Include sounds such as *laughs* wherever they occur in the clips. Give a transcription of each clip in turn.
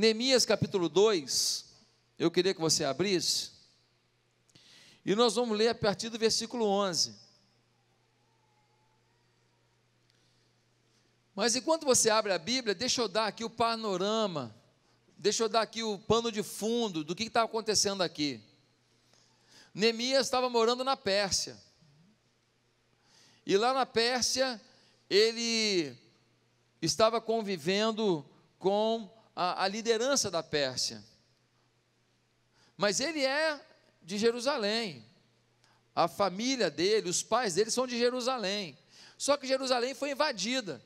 Neemias capítulo 2, eu queria que você abrisse. E nós vamos ler a partir do versículo 11. Mas enquanto você abre a Bíblia, deixa eu dar aqui o panorama, deixa eu dar aqui o pano de fundo do que está acontecendo aqui. Neemias estava morando na Pérsia. E lá na Pérsia, ele estava convivendo com a, a liderança da Pérsia. Mas ele é de Jerusalém. A família dele, os pais dele são de Jerusalém. Só que Jerusalém foi invadida.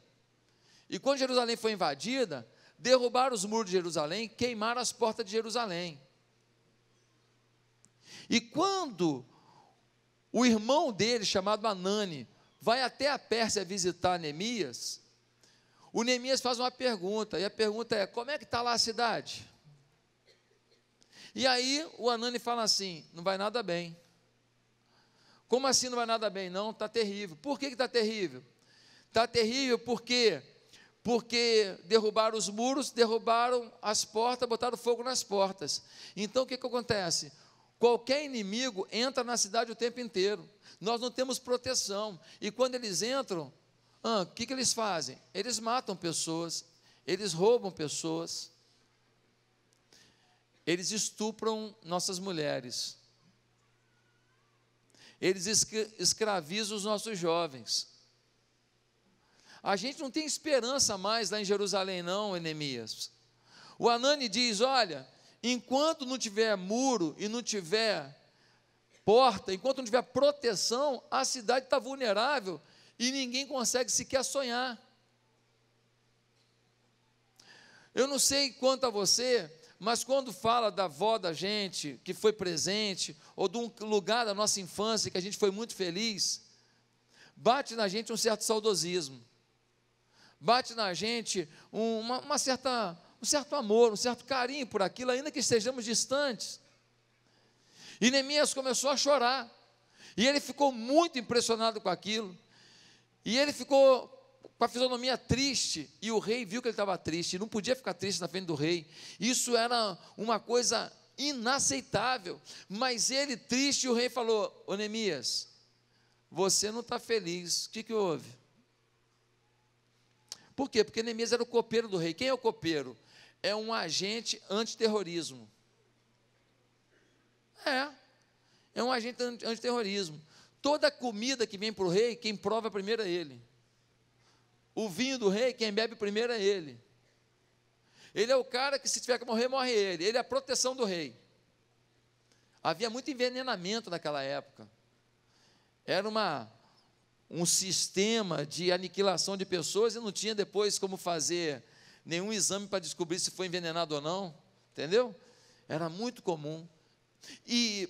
E quando Jerusalém foi invadida, derrubaram os muros de Jerusalém, queimaram as portas de Jerusalém. E quando o irmão dele, chamado Anani, vai até a Pérsia visitar Neemias, o Neemias faz uma pergunta, e a pergunta é: como é que está lá a cidade? E aí o Anani fala assim: não vai nada bem. Como assim não vai nada bem? Não, está terrível. Por que está terrível? Está terrível porque porque derrubaram os muros, derrubaram as portas, botaram fogo nas portas. Então o que, que acontece? Qualquer inimigo entra na cidade o tempo inteiro. Nós não temos proteção. E quando eles entram, ah, o ah, que, que eles fazem? Eles matam pessoas, eles roubam pessoas, eles estupram nossas mulheres, eles escravizam os nossos jovens. A gente não tem esperança mais lá em Jerusalém, não, Enemias. O Anani diz: olha, enquanto não tiver muro e não tiver porta, enquanto não tiver proteção, a cidade está vulnerável e ninguém consegue sequer sonhar. Eu não sei quanto a você, mas quando fala da avó da gente, que foi presente, ou de um lugar da nossa infância que a gente foi muito feliz, bate na gente um certo saudosismo, bate na gente um, uma, uma certa, um certo amor, um certo carinho por aquilo, ainda que estejamos distantes. E Neemias começou a chorar, e ele ficou muito impressionado com aquilo. E ele ficou com a fisionomia triste, e o rei viu que ele estava triste, não podia ficar triste na frente do rei. Isso era uma coisa inaceitável. Mas ele triste, o rei falou: Ô Neemias, você não está feliz, o que, que houve? Por quê? Porque Neemias era o copeiro do rei. Quem é o copeiro? É um agente antiterrorismo. É, é um agente antiterrorismo. Toda comida que vem para o rei, quem prova primeiro é ele. O vinho do rei, quem bebe primeiro é ele. Ele é o cara que, se tiver que morrer, morre ele. Ele é a proteção do rei. Havia muito envenenamento naquela época. Era uma, um sistema de aniquilação de pessoas e não tinha depois como fazer nenhum exame para descobrir se foi envenenado ou não. Entendeu? Era muito comum. E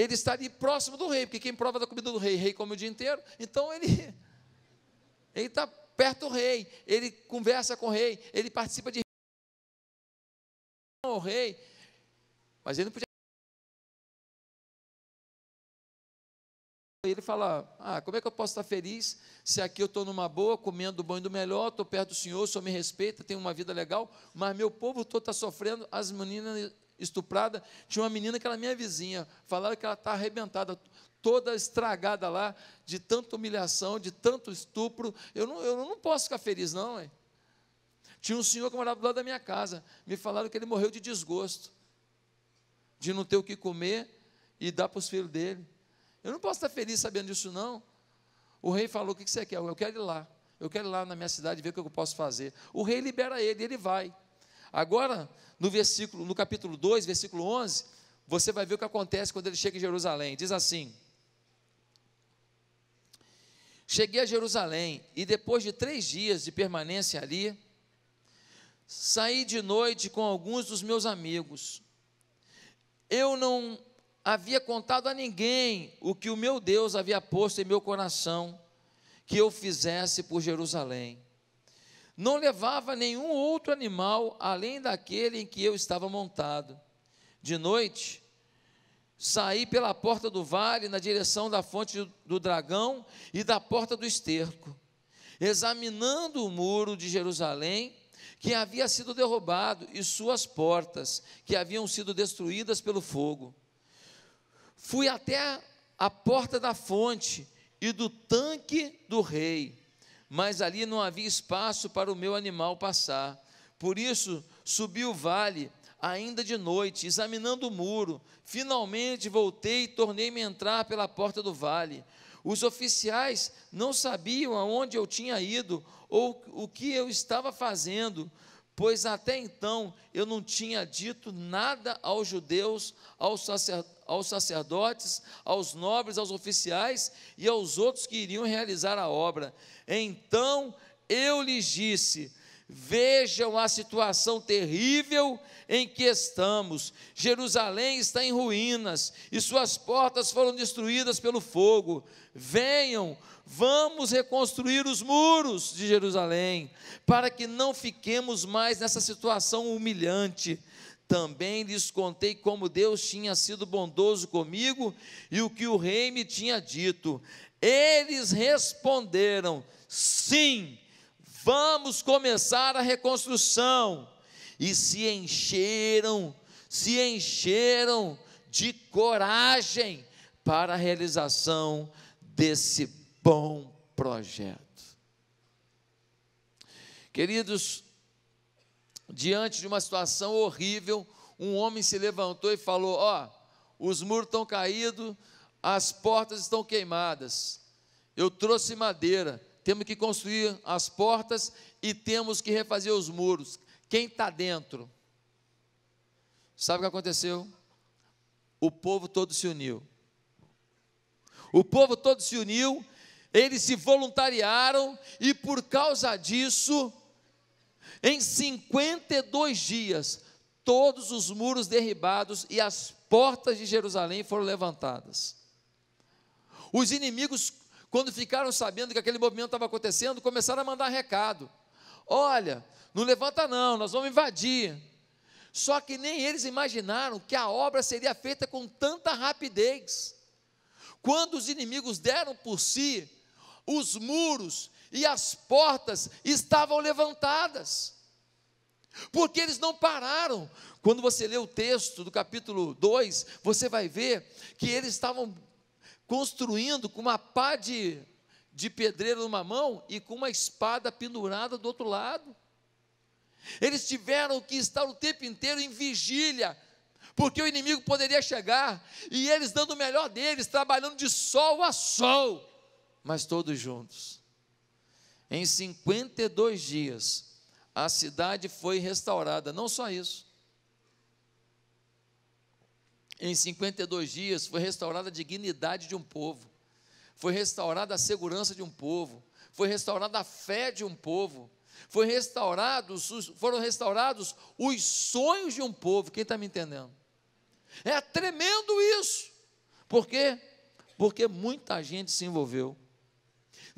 ele está ali próximo do rei, porque quem prova da é comida do rei, rei come o dia inteiro, então ele *laughs* ele está perto do rei, ele conversa com o rei, ele participa de o rei, mas ele não podia ele fala, ah, como é que eu posso estar feliz se aqui eu estou numa boa, comendo o bom e do melhor, estou perto do Senhor, o Senhor me respeita, tenho uma vida legal, mas meu povo todo está sofrendo, as meninas estuprada. Tinha uma menina que era minha vizinha. Falaram que ela está arrebentada, toda estragada lá, de tanta humilhação, de tanto estupro. Eu não, eu não posso ficar feliz, não, hein? Tinha um senhor que morava do lado da minha casa. Me falaram que ele morreu de desgosto, de não ter o que comer e dar para os filhos dele. Eu não posso estar feliz sabendo disso, não. O rei falou: O que você quer? Eu quero ir lá. Eu quero ir lá na minha cidade ver o que eu posso fazer. O rei libera ele, ele vai. Agora, no versículo, no capítulo 2, versículo 11, você vai ver o que acontece quando ele chega em Jerusalém. Diz assim: Cheguei a Jerusalém e depois de três dias de permanência ali, saí de noite com alguns dos meus amigos. Eu não havia contado a ninguém o que o meu Deus havia posto em meu coração que eu fizesse por Jerusalém. Não levava nenhum outro animal além daquele em que eu estava montado. De noite, saí pela porta do vale na direção da fonte do dragão e da porta do esterco, examinando o muro de Jerusalém que havia sido derrubado e suas portas que haviam sido destruídas pelo fogo. Fui até a porta da fonte e do tanque do rei mas ali não havia espaço para o meu animal passar. Por isso subi o vale, ainda de noite, examinando o muro. Finalmente voltei e tornei-me a entrar pela porta do vale. Os oficiais não sabiam aonde eu tinha ido ou o que eu estava fazendo, pois até então eu não tinha dito nada aos judeus, aos sacerdotes aos sacerdotes, aos nobres, aos oficiais e aos outros que iriam realizar a obra. Então eu lhes disse: Vejam a situação terrível em que estamos. Jerusalém está em ruínas e suas portas foram destruídas pelo fogo. Venham, vamos reconstruir os muros de Jerusalém, para que não fiquemos mais nessa situação humilhante. Também lhes contei como Deus tinha sido bondoso comigo e o que o rei me tinha dito. Eles responderam: sim, vamos começar a reconstrução. E se encheram, se encheram de coragem para a realização desse bom projeto. Queridos, diante de uma situação horrível, um homem se levantou e falou: Ó, oh, os muros estão caídos, as portas estão queimadas. Eu trouxe madeira, temos que construir as portas e temos que refazer os muros. Quem está dentro? Sabe o que aconteceu? O povo todo se uniu. O povo todo se uniu, eles se voluntariaram e por causa disso em 52 dias, todos os muros derribados e as portas de Jerusalém foram levantadas. Os inimigos, quando ficaram sabendo que aquele movimento estava acontecendo, começaram a mandar recado: Olha, não levanta não, nós vamos invadir. Só que nem eles imaginaram que a obra seria feita com tanta rapidez. Quando os inimigos deram por si, os muros e as portas estavam levantadas. Porque eles não pararam. Quando você lê o texto do capítulo 2, você vai ver que eles estavam construindo com uma pá de, de pedreiro numa mão e com uma espada pendurada do outro lado. Eles tiveram que estar o tempo inteiro em vigília, porque o inimigo poderia chegar e eles dando o melhor deles, trabalhando de sol a sol, mas todos juntos. Em 52 dias, a cidade foi restaurada. Não só isso. Em 52 dias, foi restaurada a dignidade de um povo, foi restaurada a segurança de um povo, foi restaurada a fé de um povo, foi restaurados, foram restaurados os sonhos de um povo. Quem está me entendendo? É tremendo isso. Por quê? Porque muita gente se envolveu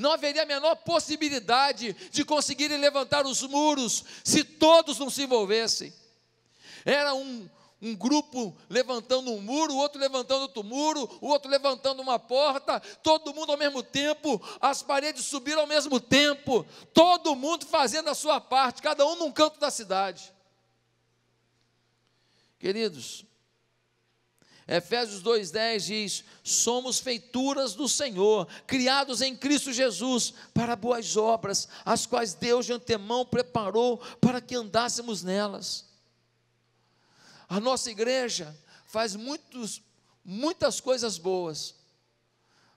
não haveria a menor possibilidade de conseguirem levantar os muros se todos não se envolvessem. Era um, um grupo levantando um muro, o outro levantando outro muro, o outro levantando uma porta, todo mundo ao mesmo tempo, as paredes subiram ao mesmo tempo, todo mundo fazendo a sua parte, cada um num canto da cidade. Queridos, Efésios 2,10 diz: Somos feituras do Senhor, criados em Cristo Jesus para boas obras, as quais Deus de antemão preparou para que andássemos nelas. A nossa igreja faz muitos, muitas coisas boas,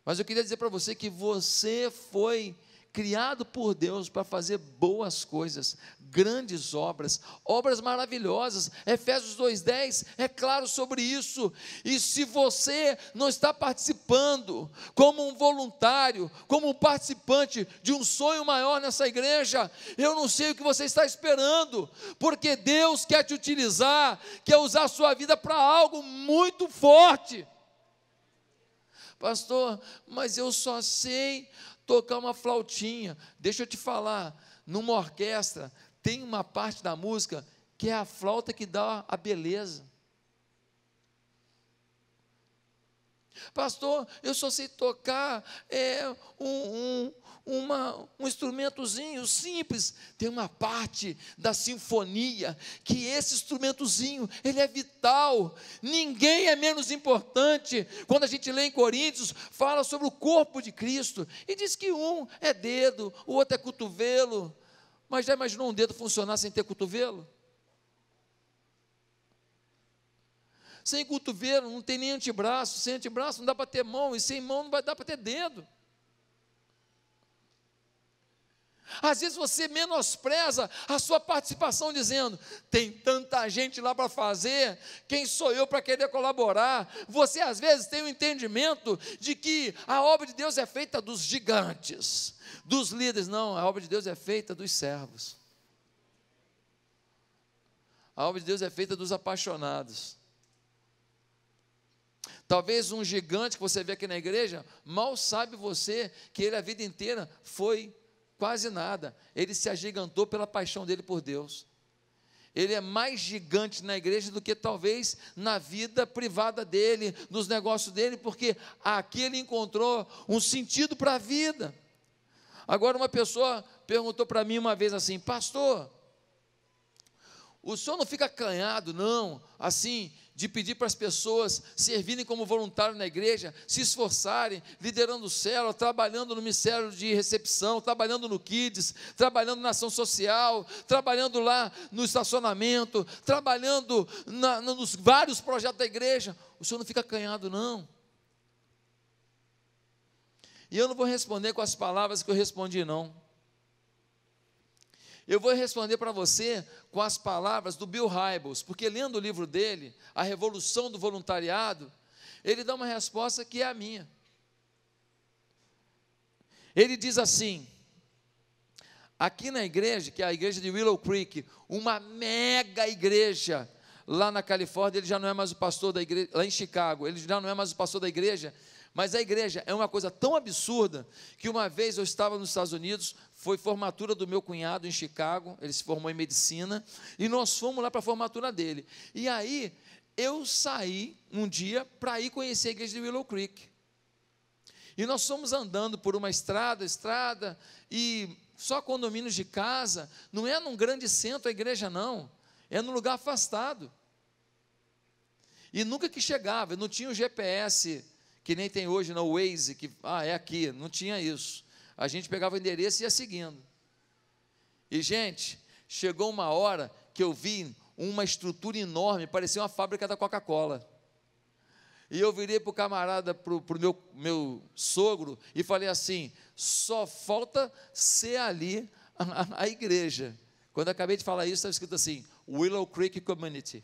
mas eu queria dizer para você que você foi criado por Deus para fazer boas coisas, grandes obras, obras maravilhosas. Efésios 2:10 é claro sobre isso. E se você não está participando como um voluntário, como um participante de um sonho maior nessa igreja, eu não sei o que você está esperando, porque Deus quer te utilizar, quer usar a sua vida para algo muito forte. Pastor, mas eu só sei tocar uma flautinha. Deixa eu te falar, numa orquestra tem uma parte da música que é a flauta que dá a beleza. Pastor, eu só sei tocar é, um, um, uma, um instrumentozinho simples. Tem uma parte da sinfonia que esse instrumentozinho, ele é vital. Ninguém é menos importante. Quando a gente lê em Coríntios, fala sobre o corpo de Cristo. E diz que um é dedo, o outro é cotovelo. Mas já imaginou um dedo funcionar sem ter cotovelo? Sem cotovelo não tem nem antebraço, sem antebraço não dá para ter mão, e sem mão não vai dar para ter dedo. Às vezes você menospreza a sua participação, dizendo: tem tanta gente lá para fazer, quem sou eu para querer colaborar? Você às vezes tem o um entendimento de que a obra de Deus é feita dos gigantes, dos líderes. Não, a obra de Deus é feita dos servos. A obra de Deus é feita dos apaixonados. Talvez um gigante que você vê aqui na igreja, mal sabe você que ele a vida inteira foi quase nada. Ele se agigantou pela paixão dele por Deus. Ele é mais gigante na igreja do que talvez na vida privada dele, nos negócios dele, porque aqui ele encontrou um sentido para a vida. Agora, uma pessoa perguntou para mim uma vez assim: Pastor, o senhor não fica acanhado, não, assim, de pedir para as pessoas servirem como voluntário na igreja, se esforçarem, liderando o céu, trabalhando no ministério de recepção, trabalhando no kids, trabalhando na ação social, trabalhando lá no estacionamento, trabalhando na, nos vários projetos da igreja. O senhor não fica acanhado, não. E eu não vou responder com as palavras que eu respondi, não. Eu vou responder para você com as palavras do Bill Hybels, porque lendo o livro dele, A Revolução do Voluntariado, ele dá uma resposta que é a minha. Ele diz assim: aqui na igreja, que é a igreja de Willow Creek, uma mega igreja, lá na Califórnia, ele já não é mais o pastor da igreja, lá em Chicago, ele já não é mais o pastor da igreja, mas a igreja é uma coisa tão absurda que uma vez eu estava nos Estados Unidos foi formatura do meu cunhado em Chicago, ele se formou em medicina, e nós fomos lá para a formatura dele. E aí eu saí um dia para ir conhecer a igreja de Willow Creek. E nós fomos andando por uma estrada, estrada, e só condomínios de casa, não é num grande centro a igreja, não, é num lugar afastado. E nunca que chegava, não tinha o GPS que nem tem hoje na Waze, que ah, é aqui, não tinha isso a gente pegava o endereço e ia seguindo. E, gente, chegou uma hora que eu vi uma estrutura enorme, parecia uma fábrica da Coca-Cola. E eu virei para o camarada, para o meu, meu sogro, e falei assim: só falta ser ali a, a, a igreja. Quando eu acabei de falar isso, estava tá escrito assim: Willow Creek Community.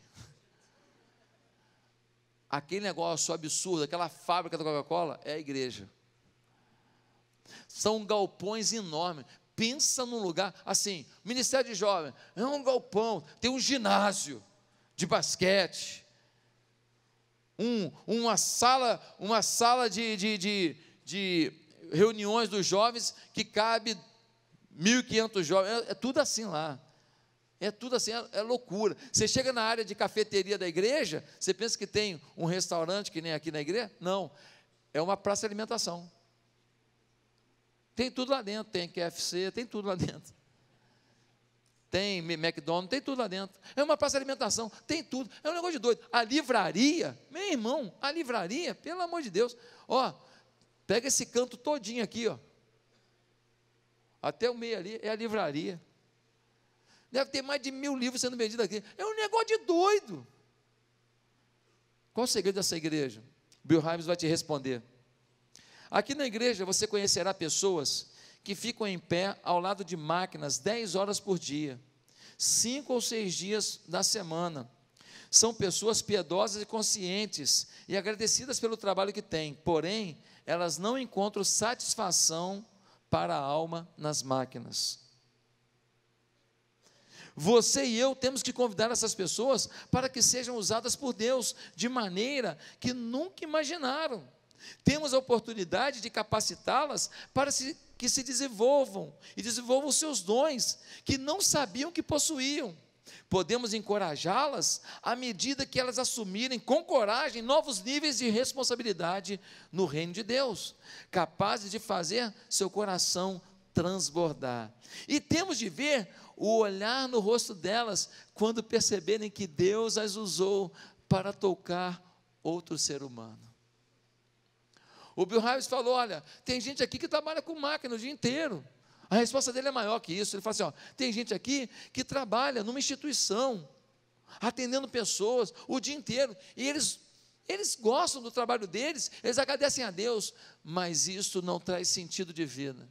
Aquele negócio absurdo, aquela fábrica da Coca-Cola é a igreja. São galpões enormes. Pensa num lugar assim, Ministério de Jovem, é um galpão, tem um ginásio de basquete, um, uma sala, uma sala de, de, de, de reuniões dos jovens que cabe 1.500 jovens, é, é, tudo assim lá. É tudo assim, é, é, loucura. Você chega na área de cafeteria da igreja, você pensa que tem um restaurante que nem aqui na igreja? Não, é uma praça de alimentação. Tem tudo lá dentro, tem KFC, tem tudo lá dentro. Tem McDonald's, tem tudo lá dentro. É uma praça de alimentação, tem tudo. É um negócio de doido. A livraria, meu irmão, a livraria, pelo amor de Deus. Ó, pega esse canto todinho aqui, ó. Até o meio ali é a livraria. Deve ter mais de mil livros sendo vendidos aqui. É um negócio de doido. Qual o segredo dessa igreja? Bill Himes vai te responder. Aqui na igreja você conhecerá pessoas que ficam em pé ao lado de máquinas 10 horas por dia, cinco ou seis dias da semana. São pessoas piedosas e conscientes e agradecidas pelo trabalho que têm, porém, elas não encontram satisfação para a alma nas máquinas. Você e eu temos que convidar essas pessoas para que sejam usadas por Deus de maneira que nunca imaginaram. Temos a oportunidade de capacitá-las para que se desenvolvam e desenvolvam seus dons que não sabiam que possuíam. Podemos encorajá-las à medida que elas assumirem com coragem novos níveis de responsabilidade no reino de Deus, capazes de fazer seu coração transbordar. E temos de ver o olhar no rosto delas quando perceberem que Deus as usou para tocar outro ser humano. O Bill Harris falou: olha, tem gente aqui que trabalha com máquina o dia inteiro. A resposta dele é maior que isso. Ele fala assim: ó, tem gente aqui que trabalha numa instituição, atendendo pessoas o dia inteiro, e eles, eles gostam do trabalho deles, eles agradecem a Deus, mas isso não traz sentido de vida.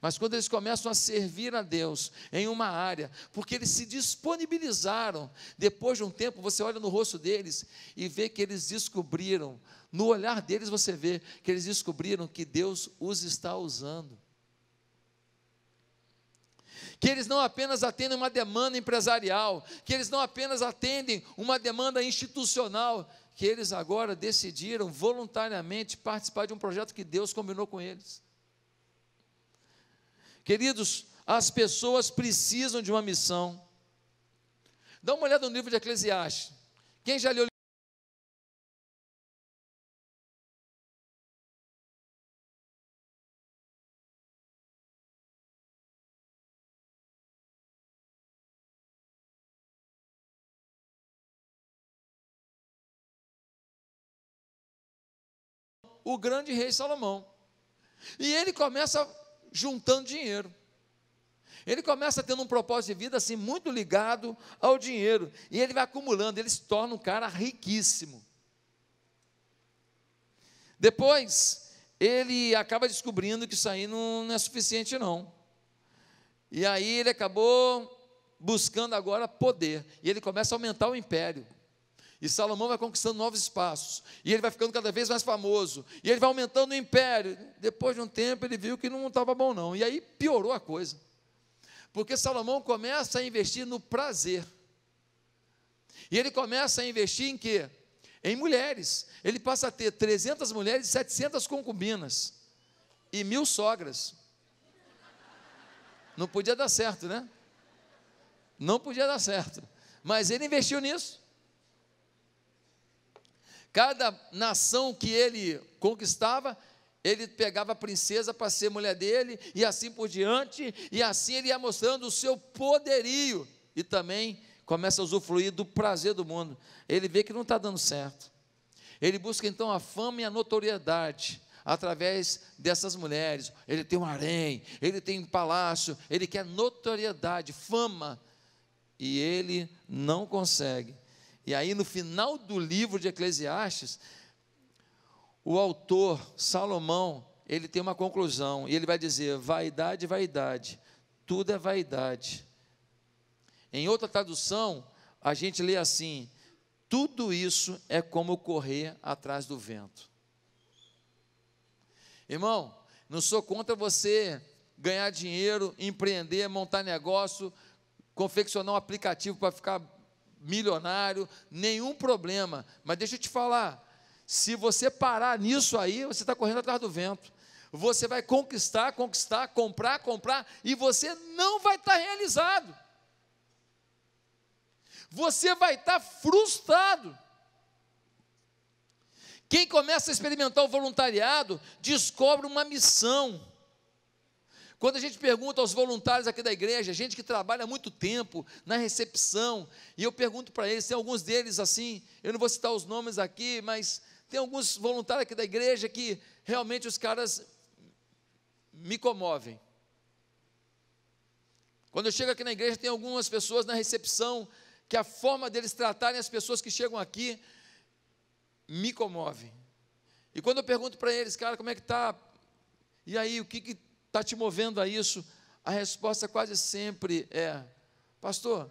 Mas quando eles começam a servir a Deus em uma área, porque eles se disponibilizaram, depois de um tempo você olha no rosto deles e vê que eles descobriram, no olhar deles você vê que eles descobriram que Deus os está usando. Que eles não apenas atendem uma demanda empresarial, que eles não apenas atendem uma demanda institucional, que eles agora decidiram voluntariamente participar de um projeto que Deus combinou com eles. Queridos, as pessoas precisam de uma missão. Dá uma olhada no livro de Eclesiastes. Quem já leu o grande rei Salomão. E ele começa juntando dinheiro. Ele começa tendo um propósito de vida assim muito ligado ao dinheiro e ele vai acumulando, ele se torna um cara riquíssimo. Depois, ele acaba descobrindo que isso aí não, não é suficiente não. E aí ele acabou buscando agora poder, e ele começa a aumentar o império. E Salomão vai conquistando novos espaços. E ele vai ficando cada vez mais famoso. E ele vai aumentando o império. Depois de um tempo, ele viu que não estava bom, não. E aí piorou a coisa. Porque Salomão começa a investir no prazer. E ele começa a investir em quê? Em mulheres. Ele passa a ter 300 mulheres e 700 concubinas. E mil sogras. Não podia dar certo, né? Não podia dar certo. Mas ele investiu nisso. Cada nação que ele conquistava, ele pegava a princesa para ser mulher dele, e assim por diante, e assim ele ia mostrando o seu poderio, e também começa a usufruir do prazer do mundo. Ele vê que não está dando certo. Ele busca então a fama e a notoriedade através dessas mulheres. Ele tem um harém, ele tem um palácio, ele quer notoriedade, fama, e ele não consegue. E aí, no final do livro de Eclesiastes, o autor, Salomão, ele tem uma conclusão, e ele vai dizer: vaidade, vaidade, tudo é vaidade. Em outra tradução, a gente lê assim: tudo isso é como correr atrás do vento. Irmão, não sou contra você ganhar dinheiro, empreender, montar negócio, confeccionar um aplicativo para ficar milionário, nenhum problema. Mas deixa eu te falar, se você parar nisso aí, você está correndo atrás do vento. Você vai conquistar, conquistar, comprar, comprar, e você não vai estar tá realizado. Você vai estar tá frustrado. Quem começa a experimentar o voluntariado descobre uma missão quando a gente pergunta aos voluntários aqui da igreja, gente que trabalha muito tempo na recepção, e eu pergunto para eles, tem alguns deles assim, eu não vou citar os nomes aqui, mas tem alguns voluntários aqui da igreja que realmente os caras me comovem. Quando eu chego aqui na igreja, tem algumas pessoas na recepção que a forma deles tratarem as pessoas que chegam aqui me comove. E quando eu pergunto para eles, cara, como é que tá? E aí, o que, que está te movendo a isso? A resposta quase sempre é: Pastor,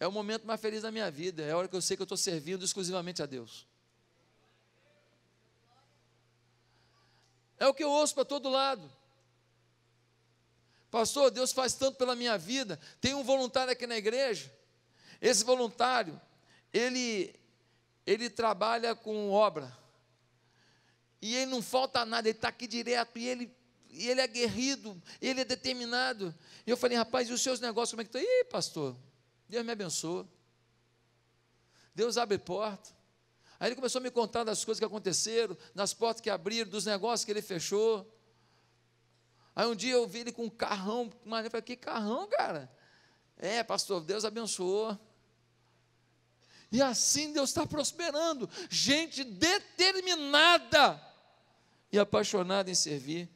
é o momento mais feliz da minha vida, é a hora que eu sei que eu estou servindo exclusivamente a Deus. É o que eu ouço para todo lado. Pastor, Deus faz tanto pela minha vida. Tem um voluntário aqui na igreja. Esse voluntário, ele ele trabalha com obra. E ele não falta nada, ele está aqui direto e ele e ele é aguerrido, ele é determinado. E eu falei, rapaz, e os seus negócios, como é que estão? Tá? Ih, pastor, Deus me abençoa. Deus abre porta. Aí ele começou a me contar das coisas que aconteceram, das portas que abriram, dos negócios que ele fechou. Aí um dia eu vi ele com um carrão, eu falei, que carrão, cara? É, pastor, Deus abençoou. E assim Deus está prosperando. Gente determinada e apaixonada em servir.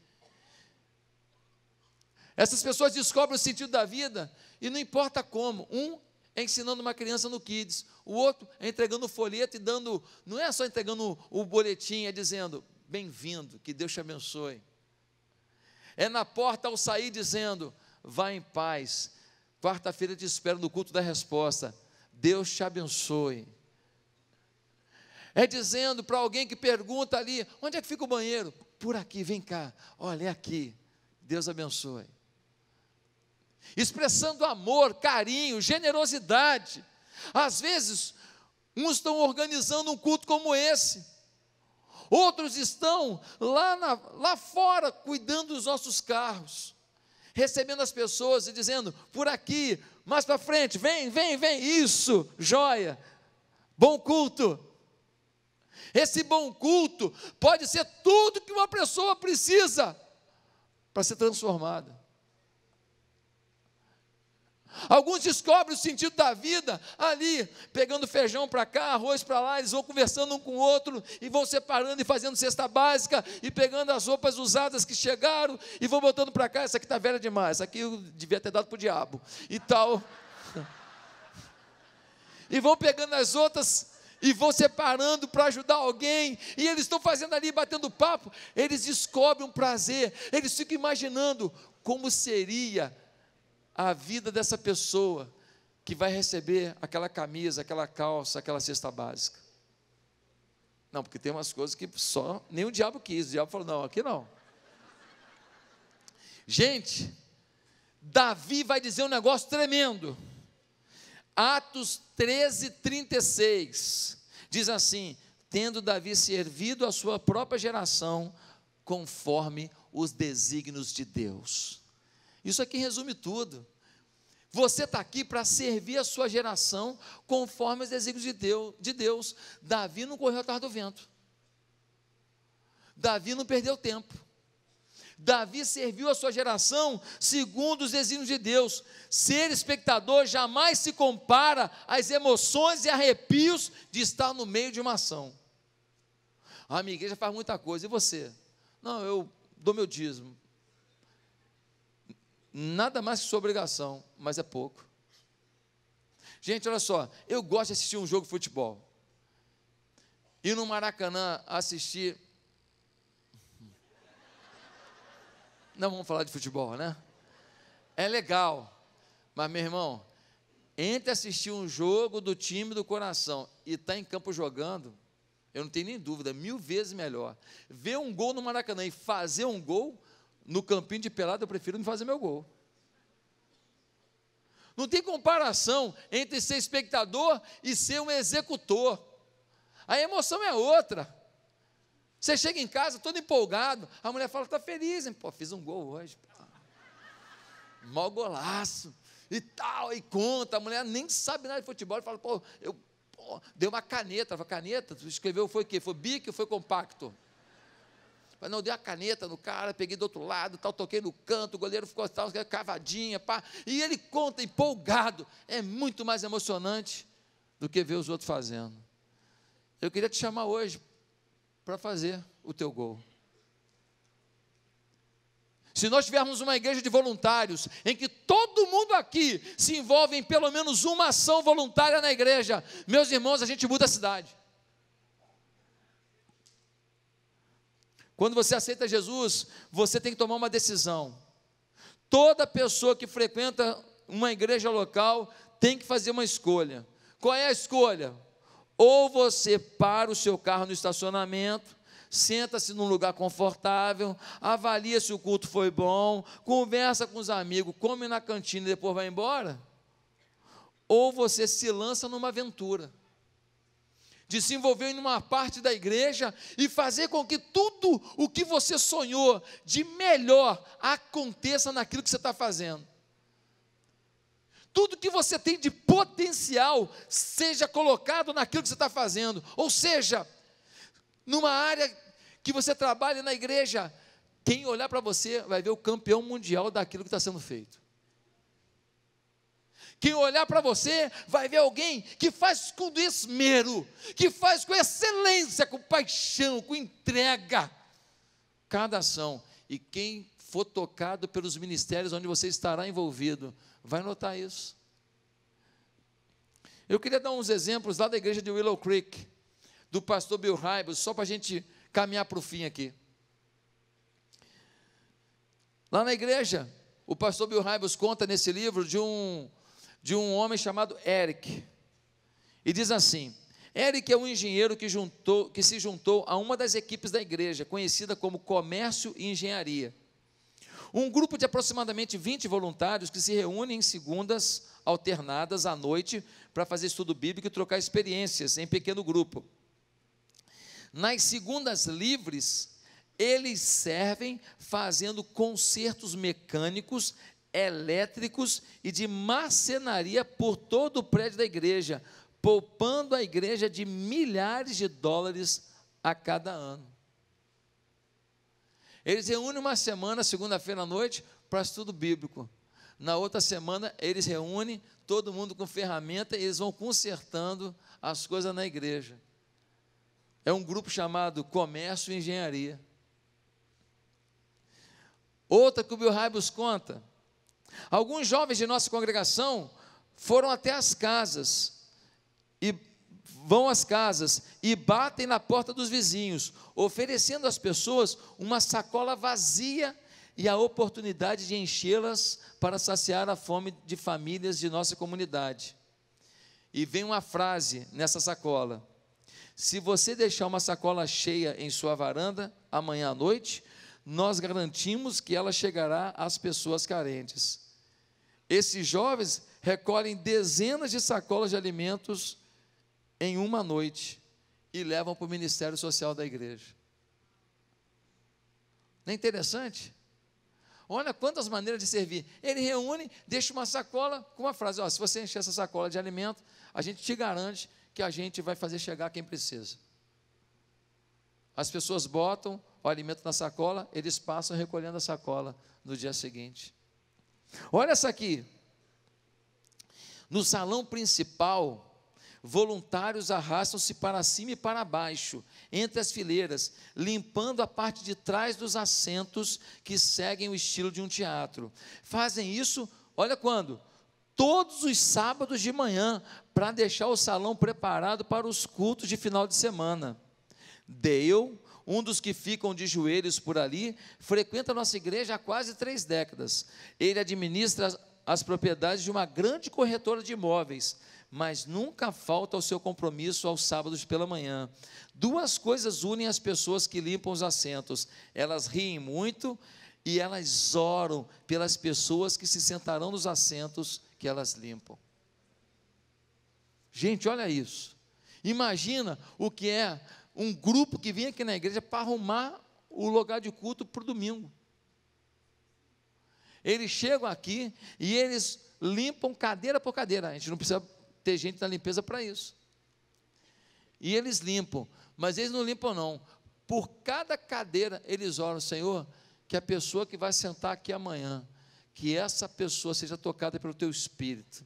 Essas pessoas descobrem o sentido da vida e não importa como. Um é ensinando uma criança no Kids, o outro é entregando o folheto e dando, não é só entregando o boletim, é dizendo: bem-vindo, que Deus te abençoe. É na porta ao sair dizendo: vá em paz, quarta-feira te espero no culto da resposta, Deus te abençoe. É dizendo para alguém que pergunta ali: onde é que fica o banheiro? Por aqui, vem cá, olha, é aqui, Deus abençoe expressando amor, carinho, generosidade. Às vezes, uns estão organizando um culto como esse, outros estão lá, na, lá fora cuidando dos nossos carros, recebendo as pessoas e dizendo: por aqui, mais para frente, vem, vem, vem, isso, joia, bom culto. Esse bom culto pode ser tudo que uma pessoa precisa para ser transformada. Alguns descobrem o sentido da vida ali, pegando feijão para cá, arroz para lá, eles vão conversando um com o outro e vão separando e fazendo cesta básica e pegando as roupas usadas que chegaram e vão botando para cá. Essa aqui está velha demais, essa aqui eu devia ter dado para o diabo e tal. *laughs* E vão pegando as outras e vão separando para ajudar alguém, e eles estão fazendo ali, batendo papo, eles descobrem um prazer, eles ficam imaginando como seria a vida dessa pessoa que vai receber aquela camisa, aquela calça, aquela cesta básica. Não, porque tem umas coisas que só nem o diabo quis. O diabo falou: não, aqui não. Gente, Davi vai dizer um negócio tremendo. Atos 13, 36. Diz assim: Tendo Davi servido a sua própria geração, conforme os desígnios de Deus. Isso aqui resume tudo. Você está aqui para servir a sua geração conforme os desígnios de Deus, de Deus. Davi não correu atrás do vento. Davi não perdeu tempo. Davi serviu a sua geração segundo os desígnios de Deus. Ser espectador jamais se compara às emoções e arrepios de estar no meio de uma ação. A ah, minha igreja faz muita coisa, e você? Não, eu dou meu dízimo nada mais que sua obrigação, mas é pouco. Gente, olha só, eu gosto de assistir um jogo de futebol. E no Maracanã assistir. Não vamos falar de futebol, né? É legal. Mas, meu irmão, entre assistir um jogo do time do coração e estar tá em campo jogando, eu não tenho nem dúvida, mil vezes melhor. Ver um gol no Maracanã e fazer um gol no campinho de pelada eu prefiro me fazer meu gol. Não tem comparação entre ser espectador e ser um executor. A emoção é outra. Você chega em casa todo empolgado, a mulher fala: "Tá feliz, hein? Pô, fiz um gol hoje. Mal golaço" e tal, e conta. A mulher nem sabe nada de futebol, e fala, pô, eu deu uma caneta, fala, caneta, escreveu foi o quê? Foi bico ou foi compacto? Falei, não, dei a caneta no cara, peguei do outro lado, tal, toquei no canto, o goleiro ficou tal, cavadinha, pá. E ele conta empolgado. É muito mais emocionante do que ver os outros fazendo. Eu queria te chamar hoje para fazer o teu gol. Se nós tivermos uma igreja de voluntários, em que todo mundo aqui se envolve em pelo menos uma ação voluntária na igreja, meus irmãos, a gente muda a cidade. Quando você aceita Jesus, você tem que tomar uma decisão. Toda pessoa que frequenta uma igreja local tem que fazer uma escolha. Qual é a escolha? Ou você para o seu carro no estacionamento, senta-se num lugar confortável, avalia se o culto foi bom, conversa com os amigos, come na cantina e depois vai embora. Ou você se lança numa aventura de se envolver em uma parte da igreja e fazer com que tudo o que você sonhou de melhor aconteça naquilo que você está fazendo. Tudo que você tem de potencial seja colocado naquilo que você está fazendo. Ou seja, numa área que você trabalha na igreja, quem olhar para você vai ver o campeão mundial daquilo que está sendo feito. Quem olhar para você vai ver alguém que faz com esmero, que faz com excelência, com paixão, com entrega, cada ação. E quem for tocado pelos ministérios onde você estará envolvido, vai notar isso. Eu queria dar uns exemplos lá da igreja de Willow Creek, do pastor Bill Hybels, só para a gente caminhar para o fim aqui. Lá na igreja, o pastor Bill Hybels conta nesse livro de um de um homem chamado Eric. E diz assim: Eric é um engenheiro que, juntou, que se juntou a uma das equipes da igreja, conhecida como Comércio e Engenharia. Um grupo de aproximadamente 20 voluntários que se reúnem em segundas alternadas à noite para fazer estudo bíblico e trocar experiências em pequeno grupo. Nas segundas livres, eles servem fazendo consertos mecânicos elétricos e de marcenaria por todo o prédio da igreja, poupando a igreja de milhares de dólares a cada ano. Eles reúnem uma semana, segunda-feira à noite, para estudo bíblico. Na outra semana, eles reúnem todo mundo com ferramenta e eles vão consertando as coisas na igreja. É um grupo chamado Comércio e Engenharia. Outra que o Bill Hybels conta, Alguns jovens de nossa congregação foram até as casas e vão às casas e batem na porta dos vizinhos, oferecendo às pessoas uma sacola vazia e a oportunidade de enchê-las para saciar a fome de famílias de nossa comunidade. E vem uma frase nessa sacola: Se você deixar uma sacola cheia em sua varanda amanhã à noite, nós garantimos que ela chegará às pessoas carentes. Esses jovens recolhem dezenas de sacolas de alimentos em uma noite e levam para o Ministério Social da igreja. Não é interessante? Olha quantas maneiras de servir. Ele reúne, deixa uma sacola com uma frase: se você encher essa sacola de alimento, a gente te garante que a gente vai fazer chegar quem precisa. As pessoas botam, o alimento na sacola, eles passam recolhendo a sacola no dia seguinte. Olha essa aqui. No salão principal, voluntários arrastam-se para cima e para baixo, entre as fileiras, limpando a parte de trás dos assentos que seguem o estilo de um teatro. Fazem isso, olha quando? Todos os sábados de manhã, para deixar o salão preparado para os cultos de final de semana. Dale um dos que ficam de joelhos por ali, frequenta nossa igreja há quase três décadas. Ele administra as propriedades de uma grande corretora de imóveis, mas nunca falta o seu compromisso aos sábados pela manhã. Duas coisas unem as pessoas que limpam os assentos: elas riem muito e elas oram pelas pessoas que se sentarão nos assentos que elas limpam. Gente, olha isso. Imagina o que é um grupo que vinha aqui na igreja para arrumar o lugar de culto para o domingo. Eles chegam aqui e eles limpam cadeira por cadeira. A gente não precisa ter gente na limpeza para isso. E eles limpam, mas eles não limpam não. Por cada cadeira eles oram, Senhor, que a pessoa que vai sentar aqui amanhã, que essa pessoa seja tocada pelo teu espírito.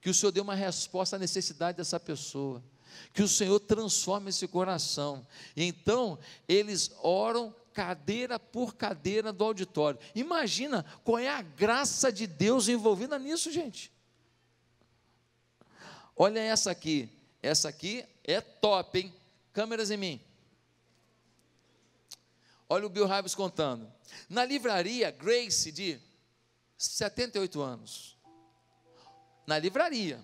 Que o Senhor dê uma resposta à necessidade dessa pessoa que o Senhor transforme esse coração. então eles oram cadeira por cadeira do auditório. Imagina qual é a graça de Deus envolvida nisso, gente. Olha essa aqui. Essa aqui é top, hein? Câmeras em mim. Olha o Bill Hybels contando. Na livraria Grace de 78 anos. Na livraria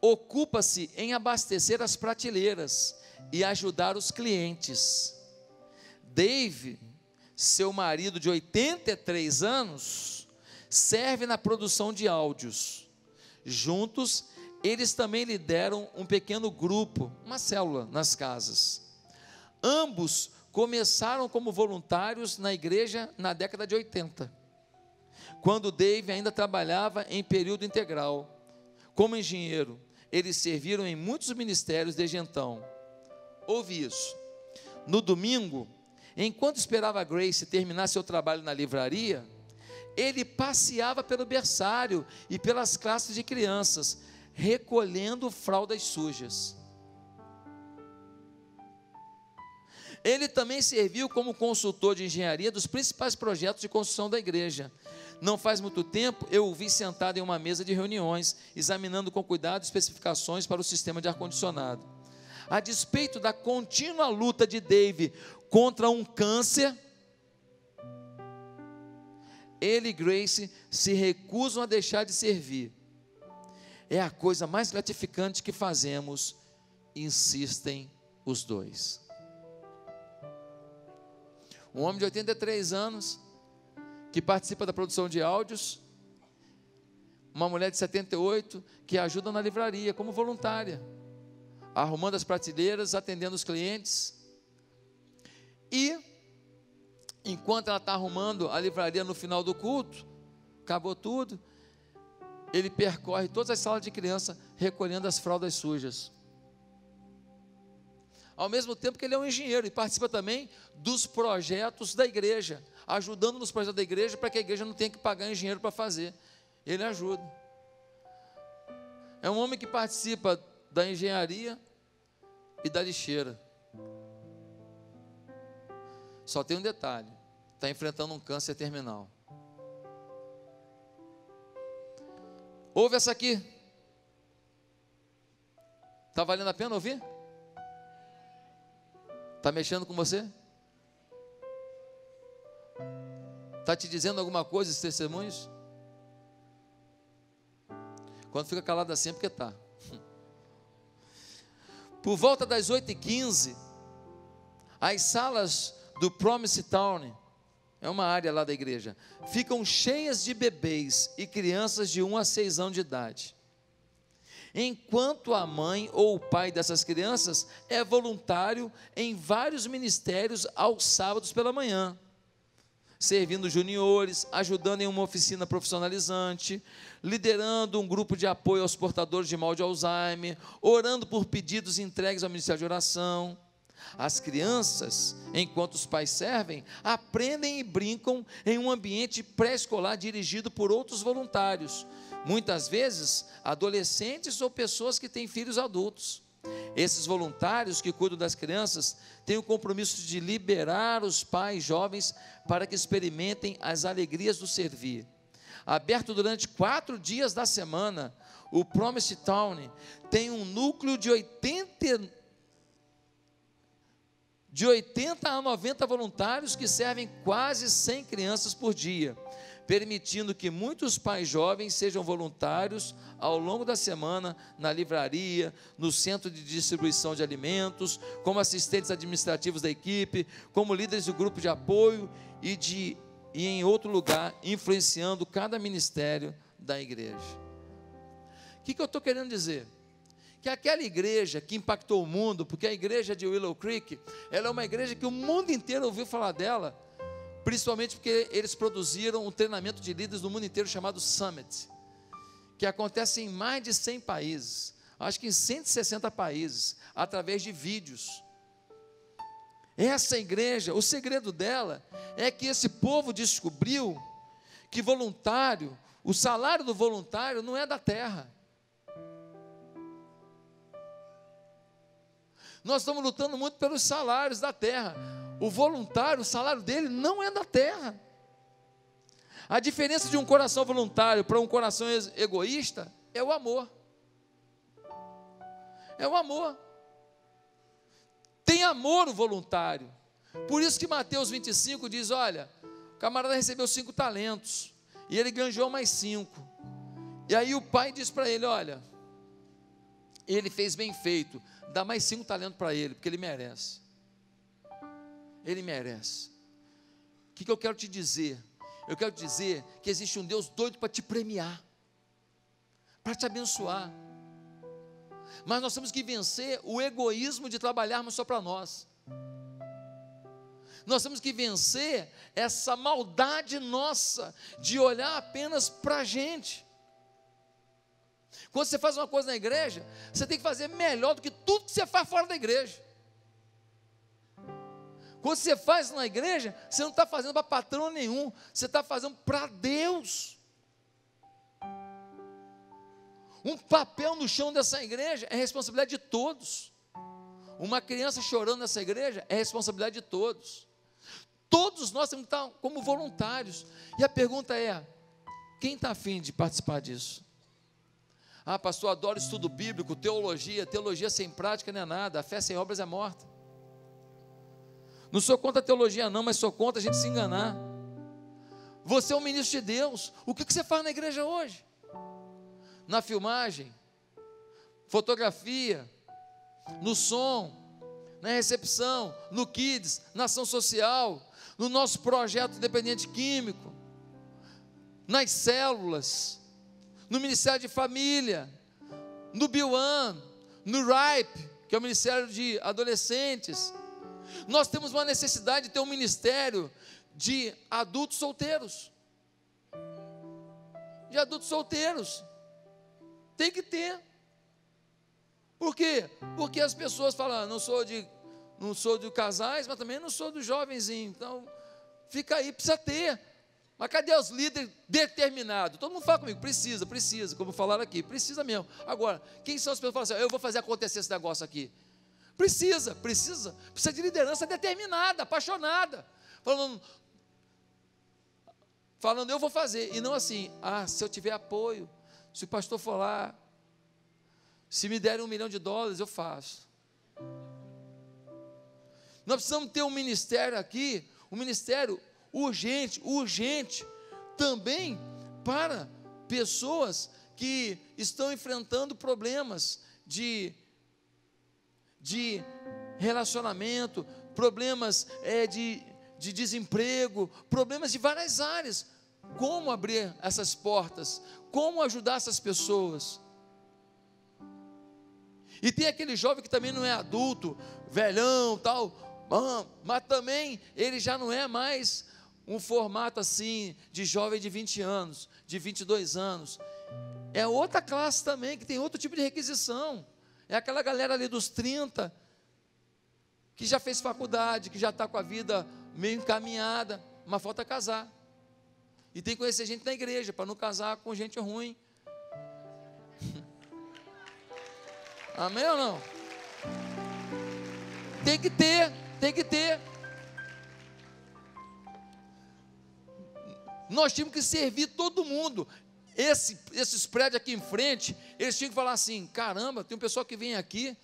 ocupa-se em abastecer as prateleiras e ajudar os clientes. Dave, seu marido de 83 anos, serve na produção de áudios. Juntos, eles também lideram um pequeno grupo, uma célula nas casas. Ambos começaram como voluntários na igreja na década de 80, quando Dave ainda trabalhava em período integral, como engenheiro eles serviram em muitos ministérios desde então. Ouve isso. No domingo, enquanto esperava Grace terminar seu trabalho na livraria, ele passeava pelo berçário e pelas classes de crianças, recolhendo fraldas sujas. Ele também serviu como consultor de engenharia dos principais projetos de construção da igreja. Não faz muito tempo eu o vi sentado em uma mesa de reuniões, examinando com cuidado especificações para o sistema de ar-condicionado. A despeito da contínua luta de Dave contra um câncer, ele e Grace se recusam a deixar de servir. É a coisa mais gratificante que fazemos, insistem os dois. Um homem de 83 anos, que participa da produção de áudios, uma mulher de 78 que ajuda na livraria como voluntária, arrumando as prateleiras, atendendo os clientes. E enquanto ela está arrumando a livraria no final do culto, acabou tudo, ele percorre todas as salas de criança recolhendo as fraldas sujas. Ao mesmo tempo que ele é um engenheiro e participa também dos projetos da igreja, ajudando nos projetos da igreja para que a igreja não tenha que pagar engenheiro para fazer. Ele ajuda. É um homem que participa da engenharia e da lixeira. Só tem um detalhe: está enfrentando um câncer terminal. Ouve essa aqui. Está valendo a pena ouvir? Está mexendo com você? Está te dizendo alguma coisa esses testemunhos? Quando fica calado assim é porque está. *laughs* Por volta das 8h15, as salas do Promise Town, é uma área lá da igreja, ficam cheias de bebês e crianças de 1 a 6 anos de idade. Enquanto a mãe ou o pai dessas crianças é voluntário em vários ministérios aos sábados pela manhã servindo juniores, ajudando em uma oficina profissionalizante, liderando um grupo de apoio aos portadores de mal de Alzheimer, orando por pedidos entregues ao Ministério de Oração. As crianças, enquanto os pais servem, aprendem e brincam em um ambiente pré-escolar dirigido por outros voluntários, muitas vezes adolescentes ou pessoas que têm filhos adultos. Esses voluntários que cuidam das crianças têm o compromisso de liberar os pais jovens para que experimentem as alegrias do servir. Aberto durante quatro dias da semana, o Promise Town tem um núcleo de 80, de 80 a 90 voluntários que servem quase 100 crianças por dia permitindo que muitos pais jovens sejam voluntários ao longo da semana na livraria, no centro de distribuição de alimentos, como assistentes administrativos da equipe, como líderes do grupo de apoio e de e em outro lugar, influenciando cada ministério da igreja. O que, que eu estou querendo dizer? que aquela igreja que impactou o mundo, porque a igreja de Willow Creek, ela é uma igreja que o mundo inteiro ouviu falar dela, principalmente porque eles produziram um treinamento de líderes do mundo inteiro chamado Summit, que acontece em mais de 100 países, acho que em 160 países, através de vídeos. Essa igreja, o segredo dela é que esse povo descobriu que voluntário, o salário do voluntário não é da terra. Nós estamos lutando muito pelos salários da terra. O voluntário, o salário dele não é da terra. A diferença de um coração voluntário para um coração egoísta é o amor. É o amor. Tem amor o voluntário. Por isso que Mateus 25 diz: olha, o camarada recebeu cinco talentos e ele ganhou mais cinco. E aí o pai diz para ele: olha, ele fez bem feito, dá mais cinco talentos para ele, porque ele merece ele merece. O que, que eu quero te dizer? Eu quero te dizer que existe um Deus doido para te premiar, para te abençoar. Mas nós temos que vencer o egoísmo de trabalharmos só para nós. Nós temos que vencer essa maldade nossa de olhar apenas para a gente. Quando você faz uma coisa na igreja, você tem que fazer melhor do que tudo que você faz fora da igreja. Quando você faz na igreja, você não está fazendo para patrão nenhum, você está fazendo para Deus. Um papel no chão dessa igreja é responsabilidade de todos. Uma criança chorando nessa igreja é responsabilidade de todos. Todos nós temos que estar como voluntários. E a pergunta é: quem está afim de participar disso? Ah, pastor, adoro estudo bíblico, teologia. Teologia sem prática não é nada, a fé sem obras é morta. Não sou contra a teologia, não, mas sou contra a gente se enganar. Você é um ministro de Deus. O que, você faz na igreja hoje? Na filmagem, fotografia, no som, na recepção, no kids, na ação social, no nosso projeto independente químico, nas células, no Ministério de Família, no Bioan, no RIPE, que é o Ministério de Adolescentes, nós temos uma necessidade de ter um ministério de adultos solteiros. De adultos solteiros. Tem que ter. Por quê? Porque as pessoas falam, ah, não sou de não sou de casais, mas também não sou do jovenzinho. Então, fica aí, precisa ter. Mas cadê os líderes determinados? Todo mundo fala comigo, precisa, precisa, como falaram aqui, precisa mesmo. Agora, quem são as pessoas que falam assim, ah, eu vou fazer acontecer esse negócio aqui? Precisa, precisa, precisa de liderança determinada, apaixonada. Falando, falando, eu vou fazer. E não assim, ah, se eu tiver apoio, se o pastor for lá, se me derem um milhão de dólares, eu faço. Nós precisamos ter um ministério aqui, um ministério urgente, urgente, também para pessoas que estão enfrentando problemas de de relacionamento, problemas é, de, de desemprego, problemas de várias áreas. Como abrir essas portas? Como ajudar essas pessoas? E tem aquele jovem que também não é adulto, velhão, tal, ah, mas também ele já não é mais um formato assim de jovem de 20 anos, de 22 anos. É outra classe também que tem outro tipo de requisição. É aquela galera ali dos 30 que já fez faculdade, que já está com a vida meio encaminhada, mas falta casar. E tem que conhecer gente na igreja para não casar com gente ruim. *laughs* Amém ou não? Tem que ter, tem que ter. Nós tínhamos que servir todo mundo. Esse, esses prédios aqui em frente, eles tinham que falar assim: caramba, tem um pessoal que vem aqui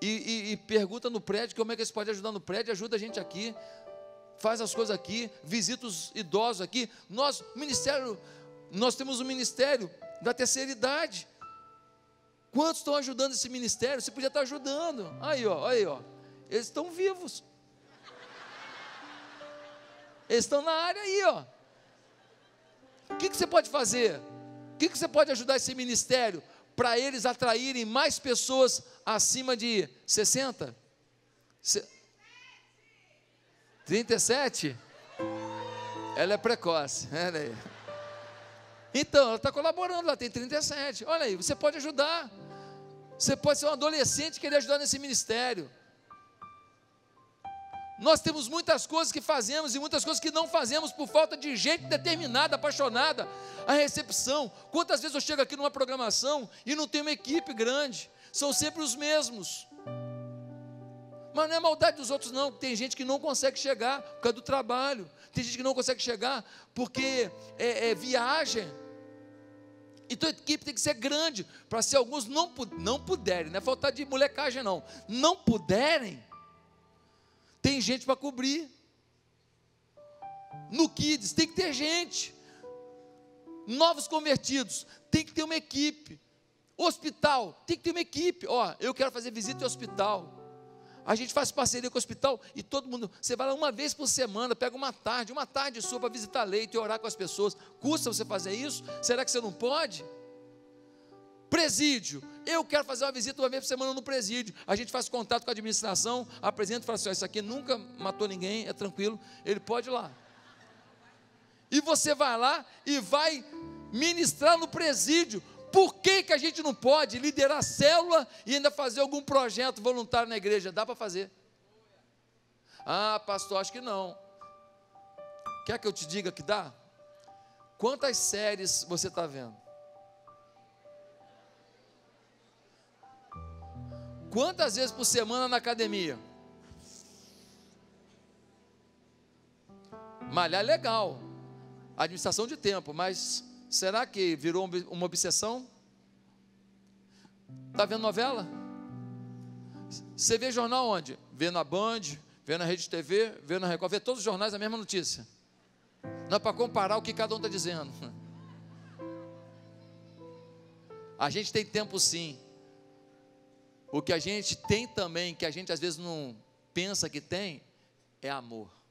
e, e, e pergunta no prédio como é que eles podem ajudar no prédio, ajuda a gente aqui, faz as coisas aqui, visita os idosos aqui. Nós, ministério, nós temos o um ministério da terceira idade. Quantos estão ajudando esse ministério? Você podia estar ajudando. Aí, ó, aí, ó. Eles estão vivos. Eles estão na área aí, ó. O que, que você pode fazer? O que, que você pode ajudar esse ministério para eles atraírem mais pessoas acima de 60? Se... 37? Ela é precoce. *laughs* Olha aí. Então, ela está colaborando, ela tem 37. Olha aí, você pode ajudar. Você pode ser um adolescente querer ajudar nesse ministério. Nós temos muitas coisas que fazemos e muitas coisas que não fazemos por falta de gente determinada, apaixonada. A recepção. Quantas vezes eu chego aqui numa programação e não tem uma equipe grande? São sempre os mesmos. Mas não é maldade dos outros, não. Tem gente que não consegue chegar por causa do trabalho. Tem gente que não consegue chegar porque é, é viagem. Então a equipe tem que ser grande. Para se alguns não, não puderem, não é faltar de molecagem, não. Não puderem, tem gente para cobrir. No Kids tem que ter gente. Novos convertidos, tem que ter uma equipe. Hospital, tem que ter uma equipe. Ó, eu quero fazer visita em hospital. A gente faz parceria com o hospital e todo mundo. Você vai lá uma vez por semana, pega uma tarde, uma tarde sua para visitar leito e orar com as pessoas. Custa você fazer isso? Será que você não pode? Presídio, eu quero fazer uma visita uma vez por semana no presídio. A gente faz contato com a administração, apresenta e fala assim: ó, isso aqui nunca matou ninguém, é tranquilo, ele pode ir lá. E você vai lá e vai ministrar no presídio. Por que, que a gente não pode liderar a célula e ainda fazer algum projeto voluntário na igreja? Dá para fazer. Ah, pastor, acho que não. Quer que eu te diga que dá? Quantas séries você está vendo? Quantas vezes por semana na academia? Malhar é legal, administração de tempo, mas será que virou uma obsessão? Está vendo novela? Você vê jornal onde? Vê na Band, vê na Rede TV, vê na Record, vê todos os jornais a mesma notícia. Não é para comparar o que cada um está dizendo. *laughs* A gente tem tempo sim o que a gente tem também, que a gente às vezes não pensa que tem, é amor.